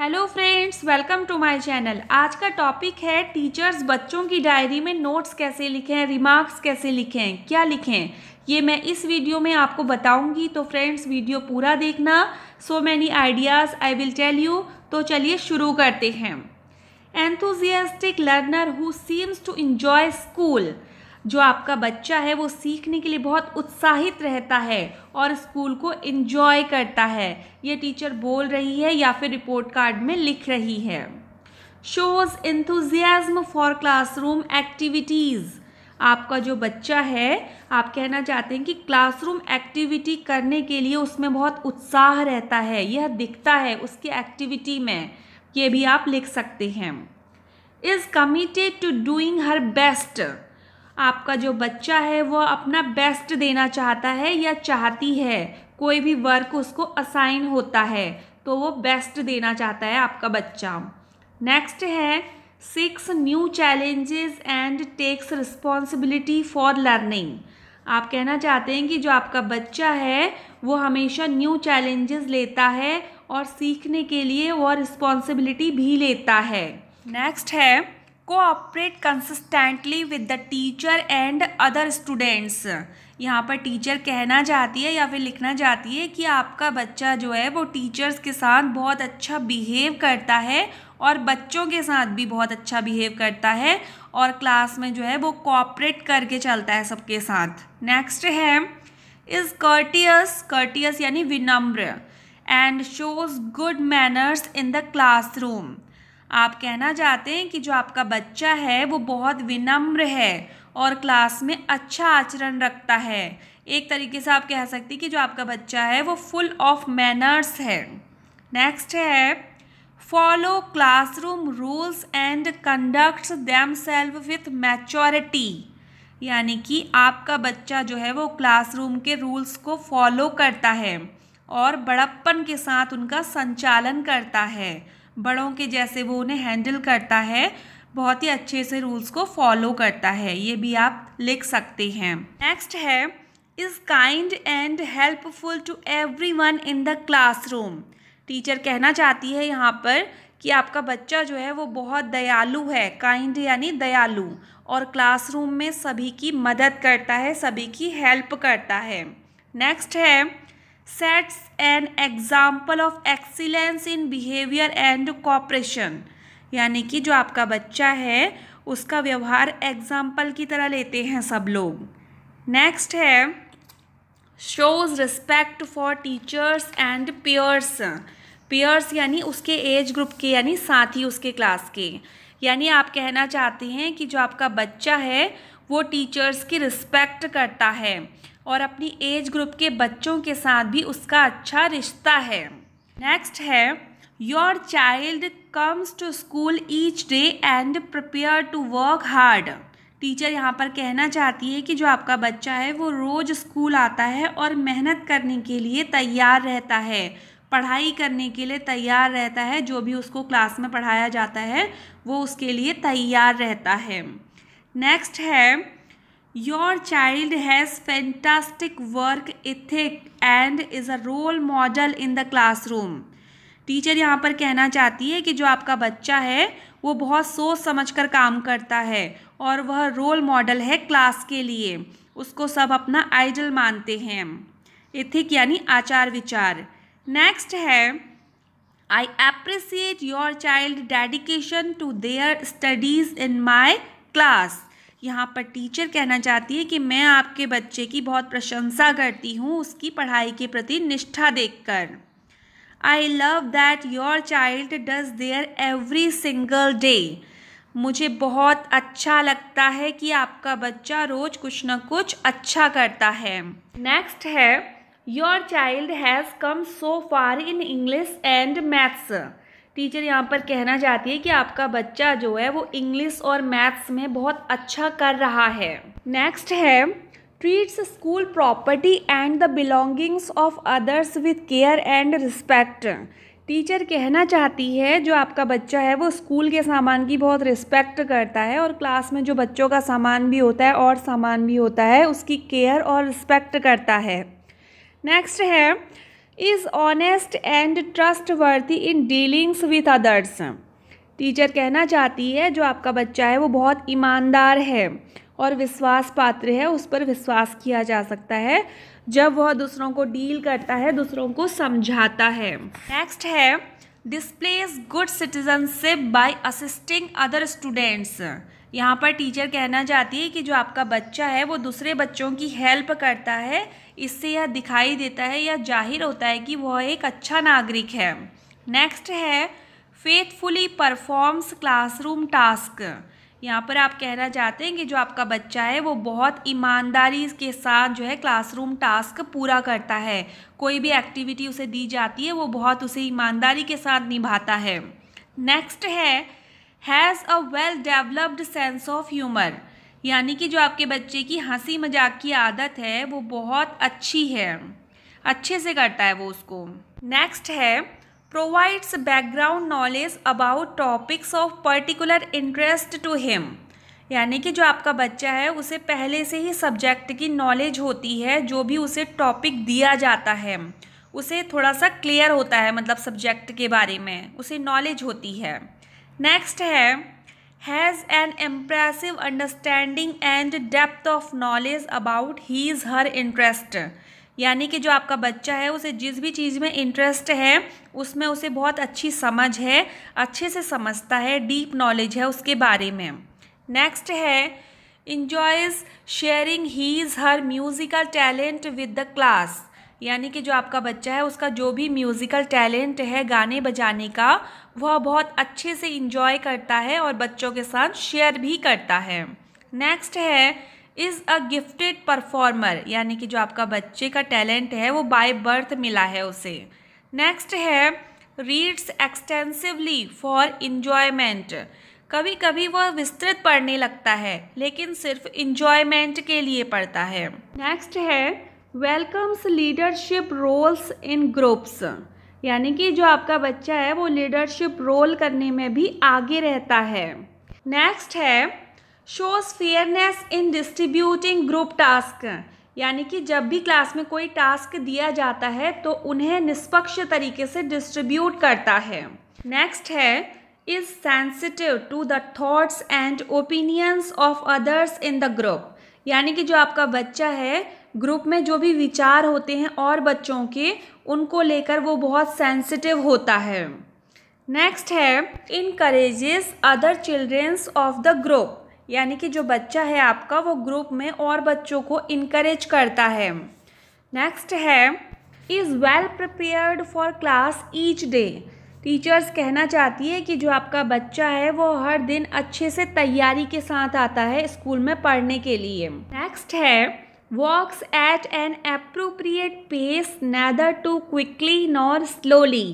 hello friends welcome to my channel आज का topic है टीचर्स बच्चों की डायरी में नोट्स कैसे लिखें रिमार्क्स कैसे लिखें क्या लिखें ये मैं इस वीडियो में आपको बताऊंगी तो फ्रेंड्स वीडियो पूरा देखना so many ideas I will tell you तो चलिए शुरू करते हैं enthusiastic learner who seems to enjoy school जो आपका बच्चा है वो सीखने के लिए बहुत उत्साहित रहता है और स्कूल को इन्जॉय करता है ये टीचर बोल रही है या फिर रिपोर्ट कार्ड में लिख रही है shows enthusiasm for classroom activities आपका जो बच्चा है आप कहना चाहते हैं कि क्लासरूम एक्टिविटी करने के लिए उसमें बहुत उत्साह रहता है यह दिखता है उसकी एक्टिविटी में ये भी आप लिख सकते हैं is committed to doing her best आपका जो बच्चा है वह अपना बेस्ट देना चाहता है या चाहती है कोई भी वर्क उसको असाइन होता है तो वो बेस्ट देना चाहता है आपका बच्चा नेक्स्ट है seeks new challenges and takes responsibility for learning आप कहना चाहते हैं कि जो आपका बच्चा है वो हमेशा न्यू चैलेंजेस लेता है और सीखने के लिए वह रिस्पॉन्सिबिलिटी भी लेता है नेक्स्ट है cooperate consistently with the teacher and other students यहाँ पर टीचर कहना चाहती है या फिर लिखना चाहती है कि आपका बच्चा जो है वो टीचर्स के साथ बहुत अच्छा बिहेव करता है और बच्चों के साथ भी बहुत अच्छा बिहेव करता है और क्लास में जो है वो कॉपरेट करके चलता है सबके साथ नेक्स्ट है इज़ कर्टियस कर्टियस यानी विनम्र and shows good manners in the classroom आप कहना चाहते हैं कि जो आपका बच्चा है वो बहुत विनम्र है और क्लास में अच्छा आचरण रखता है एक तरीके से आप कह सकती कि जो आपका बच्चा है वो फुल ऑफ मैनर्स है नेक्स्ट है follow classroom rules and conduct themselves with maturity यानी कि आपका बच्चा जो है वो क्लासरूम के रूल्स को फॉलो करता है और बड़प्पन के साथ उनका संचालन करता है बड़ों के जैसे वो उन्हें हैंडल करता है बहुत ही अच्छे से रूल्स को फॉलो करता है ये भी आप लिख सकते हैं नेक्स्ट है is kind and helpful to every one in the classroom teacher कहना चाहती है यहाँ पर कि आपका बच्चा जो है वो बहुत दयालु है काइंड यानी दयालु और क्लासरूम में सभी की मदद करता है सभी की हेल्प करता है नेक्स्ट है sets an example of excellence in behavior and cooperation यानी कि जो आपका बच्चा है उसका व्यवहार एग्जाम्पल की तरह लेते हैं सब लोग नेक्स्ट है shows respect for teachers and peers peers यानी उसके एज ग्रुप के यानी साथी उसके क्लास के यानी आप कहना चाहते हैं कि जो आपका बच्चा है वो टीचर्स की रिस्पेक्ट करता है और अपनी एज ग्रुप के बच्चों के साथ भी उसका अच्छा रिश्ता है नेक्स्ट है your child comes to school each day and prepare to work hard teacher यहाँ पर कहना चाहती है कि जो आपका बच्चा है वो रोज़ स्कूल आता है और मेहनत करने के लिए तैयार रहता है पढ़ाई करने के लिए तैयार रहता है जो भी उसको क्लास में पढ़ाया जाता है वो उसके लिए तैयार रहता है नेक्स्ट है your child has fantastic work ethic and is a role model in the class room teacher यहाँ पर कहना चाहती है कि जो आपका बच्चा है वो बहुत सोच समझ कर काम करता है और वह रोल मॉडल है क्लास के लिए उसको सब अपना आइडल मानते हैं इथिक यानी आचार विचार नेक्स्ट है I appreciate your child dedication to their studies in my class यहाँ पर टीचर कहना चाहती है कि मैं आपके बच्चे की बहुत प्रशंसा करती हूँ उसकी पढ़ाई के प्रति निष्ठा देखकर I love that your child does their every single day मुझे बहुत अच्छा लगता है कि आपका बच्चा रोज़ कुछ ना कुछ अच्छा करता है नेक्स्ट है your child has come so far in English and maths teacher यहाँ पर कहना चाहती है कि आपका बच्चा जो है वो इंग्लिश और मैथ्स में बहुत अच्छा कर रहा है नेक्स्ट है treats school property and the belongings of others with care and respect teacher कहना चाहती है जो आपका बच्चा है वो स्कूल के सामान की बहुत रिस्पेक्ट करता है और क्लास में जो बच्चों का सामान भी होता है और सामान भी होता है उसकी केयर और रिस्पेक्ट करता है नेक्स्ट है is honest and trustworthy in dealings with others teacher कहना चाहती है जो आपका बच्चा है वो बहुत ईमानदार है और विश्वास पात्र है उस पर विश्वास किया जा सकता है जब वह दूसरों को डील करता है दूसरों को समझाता है नेक्स्ट है displays good citizenship by assisting other students यहाँ पर टीचर कहना चाहती है कि जो आपका बच्चा है वो दूसरे बच्चों की हेल्प करता है इससे यह दिखाई देता है या जाहिर होता है कि वह एक अच्छा नागरिक है नेक्स्ट है फेथफुली परफॉर्म्स क्लासरूम टास्क यहाँ पर आप कहना चाहते हैं कि जो आपका बच्चा है वो बहुत ईमानदारी के साथ जो है क्लासरूम टास्क पूरा करता है कोई भी एक्टिविटी उसे दी जाती है वो बहुत उसे ईमानदारी के साथ निभाता है नेक्स्ट है has a well developed sense of humour यानी कि जो आपके बच्चे की हंसी मजाक की आदत है वो बहुत अच्छी है अच्छे से करता है वो उसको नेक्स्ट है provides background knowledge about topics of particular interest to him यानी कि जो आपका बच्चा है उसे पहले से ही सब्जेक्ट की नॉलेज होती है जो भी उसे टॉपिक दिया जाता है उसे थोड़ा सा क्लियर होता है मतलब सब्जेक्ट के बारे में उसे नॉलेज होती है नेक्स्ट है has an impressive understanding and depth of knowledge about his her interest यानी कि जो आपका बच्चा है उसे जिस भी चीज़ में इंटरेस्ट है उसमें उसे बहुत अच्छी समझ है अच्छे से समझता है डीप नॉलेज है उसके बारे में नेक्स्ट है enjoys sharing his her musical talent with the class यानी कि जो आपका बच्चा है उसका जो भी म्यूज़िकल टैलेंट है गाने बजाने का वह बहुत अच्छे से इंजॉय करता है और बच्चों के साथ शेयर भी करता है नेक्स्ट है इज़ अ गिफ्टेड परफॉर्मर यानी कि जो आपका बच्चे का टैलेंट है वो बाय बर्थ मिला है उसे नेक्स्ट है रीड्स एक्सटेंसिवली फॉर इन्जॉयमेंट कभी कभी वह विस्तृत पढ़ने लगता है लेकिन सिर्फ इन्जॉयमेंट के लिए पढ़ता है नेक्स्ट है welcomes leadership roles in groups यानी कि जो आपका बच्चा है वो लीडरशिप रोल करने में भी आगे रहता है नेक्स्ट है shows fairness in distributing group task यानी कि जब भी क्लास में कोई टास्क दिया जाता है तो उन्हें निष्पक्ष तरीके से डिस्ट्रीब्यूट करता है नेक्स्ट है is sensitive to the thoughts and opinions of others in the group यानी कि जो आपका बच्चा है ग्रुप में जो भी विचार होते हैं और बच्चों के उनको लेकर वो बहुत सेंसिटिव होता है नेक्स्ट है encourages other childrens of the group यानी कि जो बच्चा है आपका वो ग्रुप में और बच्चों को इनकरेज करता है नेक्स्ट है is well prepared for class each day teachers कहना चाहती है कि जो आपका बच्चा है वो हर दिन अच्छे से तैयारी के साथ आता है स्कूल में पढ़ने के लिए नेक्स्ट है walks at an appropriate pace neither too quickly nor slowly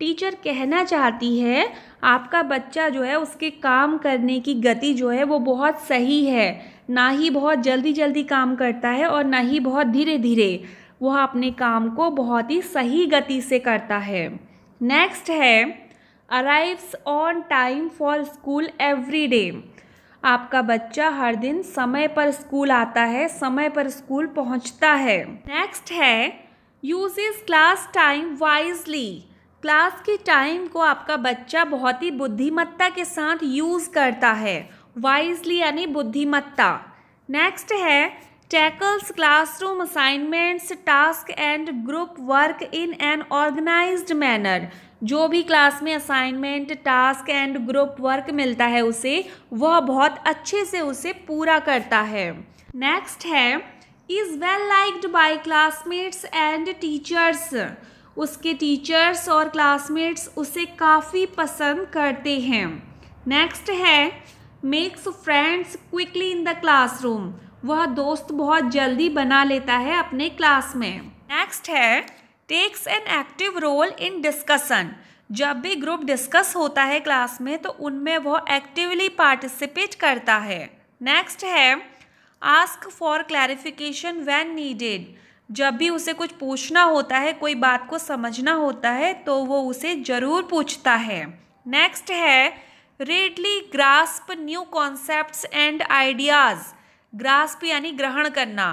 teacher कहना चाहती है आपका बच्चा जो है उसके काम करने की गति जो है वो बहुत सही है ना ही बहुत जल्दी जल्दी काम करता है और ना ही बहुत धीरे धीरे वह अपने काम को बहुत ही सही गति से करता है नेक्स्ट है arrives on time for school every day आपका बच्चा हर दिन समय पर स्कूल आता है समय पर स्कूल पहुंचता है नेक्स्ट है use his class time wisely class के टाइम को आपका बच्चा बहुत ही बुद्धिमत्ता के साथ यूज़ करता है वाइजली यानी बुद्धिमत्ता नेक्स्ट है tackles classroom assignments task and group work in an organized manner जो भी क्लास में assignment task and group work मिलता है उसे वह बहुत अच्छे से उसे पूरा करता है नेक्स्ट है is well liked by classmates and teachers उसके टीचर्स और क्लासमेट्स उसे काफ़ी पसंद करते हैं नेक्स्ट है makes friends quickly in the classroom वह दोस्त बहुत जल्दी बना लेता है अपने क्लास में नेक्स्ट है takes an active role in discussion जब भी ग्रुप डिस्कस होता है क्लास में तो उनमें वह एक्टिवली पार्टिसिपेट करता है नेक्स्ट है ask for clarification when needed जब भी उसे कुछ पूछना होता है कोई बात को समझना होता है तो वो उसे ज़रूर पूछता है नेक्स्ट है readily grasp new concept and ideas grasp यानी ग्रहण करना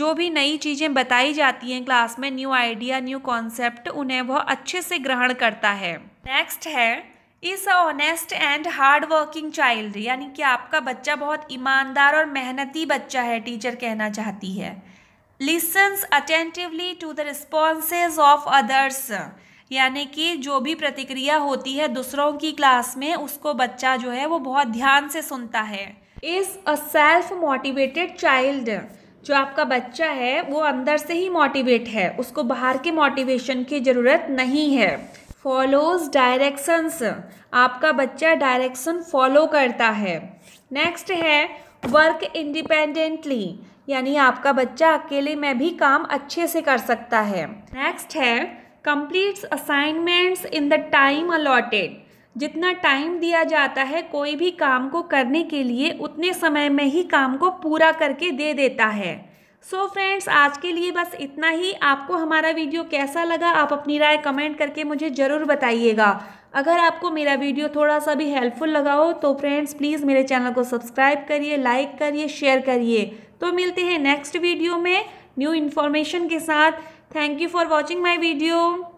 जो भी नई चीज़ें बताई जाती हैं क्लास में न्यू आइडिया न्यू कॉन्सेप्ट उन्हें वह अच्छे से ग्रहण करता है नेक्स्ट है is honest and hard working child यानी कि आपका बच्चा बहुत ईमानदार और मेहनती बच्चा है टीचर कहना चाहती है listens attentively to the responses of others यानी कि जो भी प्रतिक्रिया होती है दूसरों की क्लास में उसको बच्चा जो है वो बहुत ध्यान से सुनता है is a self motivated child जो आपका बच्चा है वो अंदर से ही मोटिवेट है उसको बाहर के मोटिवेशन की ज़रूरत नहीं है फॉलोज डायरेक्शंस आपका बच्चा डायरेक्शन फॉलो करता है नेक्स्ट है वर्क इंडिपेंडेंटली यानी आपका बच्चा अकेले में भी काम अच्छे से कर सकता है नेक्स्ट है completes assignments in the time allotted जितना टाइम दिया जाता है कोई भी काम को करने के लिए उतने समय में ही काम को पूरा करके दे देता है सो so फ्रेंड्स आज के लिए बस इतना ही आपको हमारा वीडियो कैसा लगा आप अपनी राय कमेंट करके मुझे ज़रूर बताइएगा अगर आपको मेरा वीडियो थोड़ा सा भी हेल्पफुल लगा हो तो फ्रेंड्स प्लीज़ मेरे चैनल को सब्सक्राइब करिए लाइक करिए शेयर करिए तो मिलते हैं नेक्स्ट वीडियो में न्यू इन्फॉर्मेशन के साथ thank you for watching my video